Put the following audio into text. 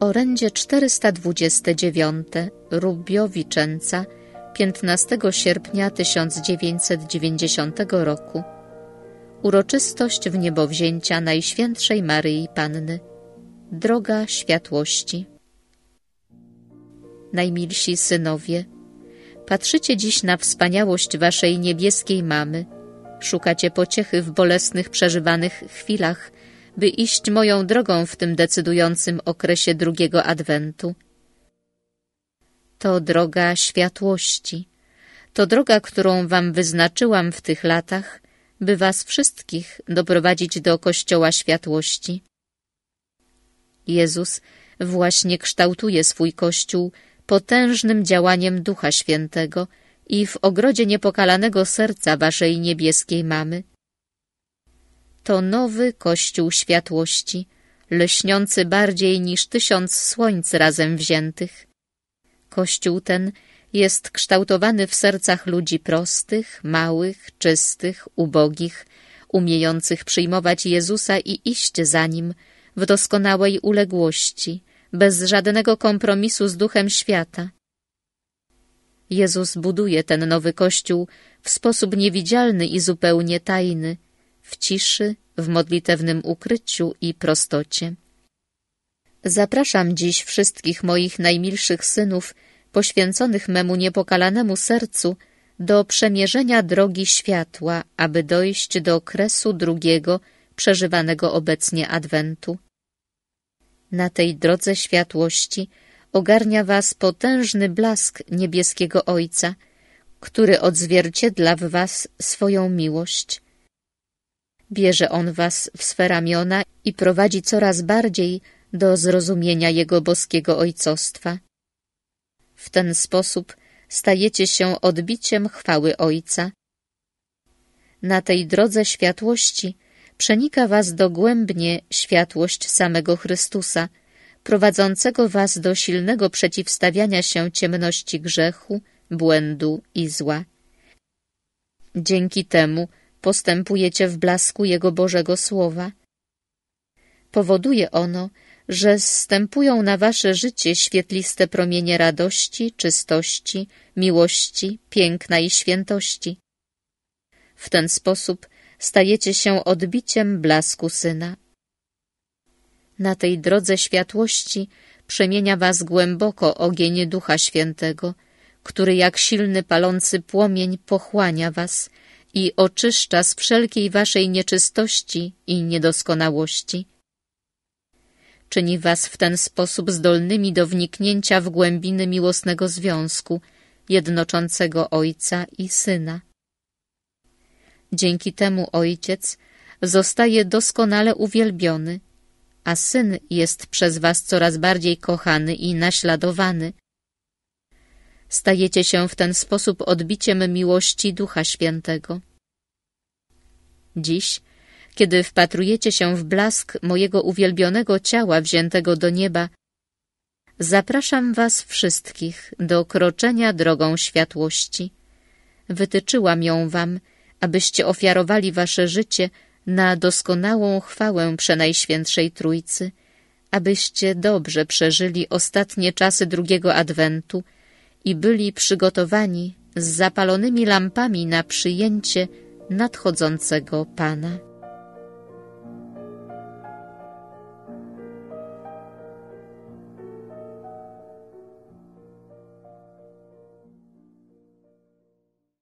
Orędzie 429 Rubio Vicenza 15 sierpnia 1990 roku Uroczystość w niebowzięcia Najświętszej Maryi Panny Droga Światłości Najmilsi synowie, patrzycie dziś na wspaniałość waszej niebieskiej mamy, szukacie pociechy w bolesnych przeżywanych chwilach by iść moją drogą w tym decydującym okresie drugiego adwentu. To droga światłości, to droga, którą wam wyznaczyłam w tych latach, by was wszystkich doprowadzić do Kościoła Światłości. Jezus właśnie kształtuje swój Kościół potężnym działaniem Ducha Świętego i w ogrodzie niepokalanego serca waszej niebieskiej mamy – to nowy kościół światłości, lśniący bardziej niż tysiąc słońc razem wziętych. Kościół ten jest kształtowany w sercach ludzi prostych, małych, czystych, ubogich, umiejących przyjmować Jezusa i iść za Nim w doskonałej uległości, bez żadnego kompromisu z duchem świata. Jezus buduje ten nowy Kościół w sposób niewidzialny i zupełnie tajny – w ciszy, w modlitewnym ukryciu i prostocie. Zapraszam dziś wszystkich moich najmilszych synów, poświęconych memu niepokalanemu sercu, do przemierzenia drogi światła, aby dojść do kresu drugiego, przeżywanego obecnie Adwentu. Na tej drodze światłości ogarnia was potężny blask niebieskiego Ojca, który odzwierciedla w was swoją miłość – Bierze on was w swe ramiona i prowadzi coraz bardziej do zrozumienia Jego boskiego ojcostwa. W ten sposób stajecie się odbiciem chwały Ojca. Na tej drodze światłości przenika was dogłębnie światłość samego Chrystusa, prowadzącego was do silnego przeciwstawiania się ciemności grzechu, błędu i zła. Dzięki temu postępujecie w blasku Jego Bożego Słowa. Powoduje ono, że zstępują na wasze życie świetliste promienie radości, czystości, miłości, piękna i świętości. W ten sposób stajecie się odbiciem blasku Syna. Na tej drodze światłości przemienia was głęboko ogień Ducha Świętego, który jak silny palący płomień pochłania was, i oczyszcza z wszelkiej waszej nieczystości i niedoskonałości. Czyni was w ten sposób zdolnymi do wniknięcia w głębiny miłosnego związku, jednoczącego Ojca i Syna. Dzięki temu Ojciec zostaje doskonale uwielbiony, a Syn jest przez was coraz bardziej kochany i naśladowany. Stajecie się w ten sposób odbiciem miłości Ducha Świętego. Dziś, kiedy wpatrujecie się w blask mojego uwielbionego ciała wziętego do nieba, zapraszam was wszystkich do kroczenia drogą światłości. Wytyczyłam ją wam, abyście ofiarowali wasze życie na doskonałą chwałę Przenajświętszej Trójcy, abyście dobrze przeżyli ostatnie czasy drugiego Adwentu i byli przygotowani z zapalonymi lampami na przyjęcie nadchodzącego Pana.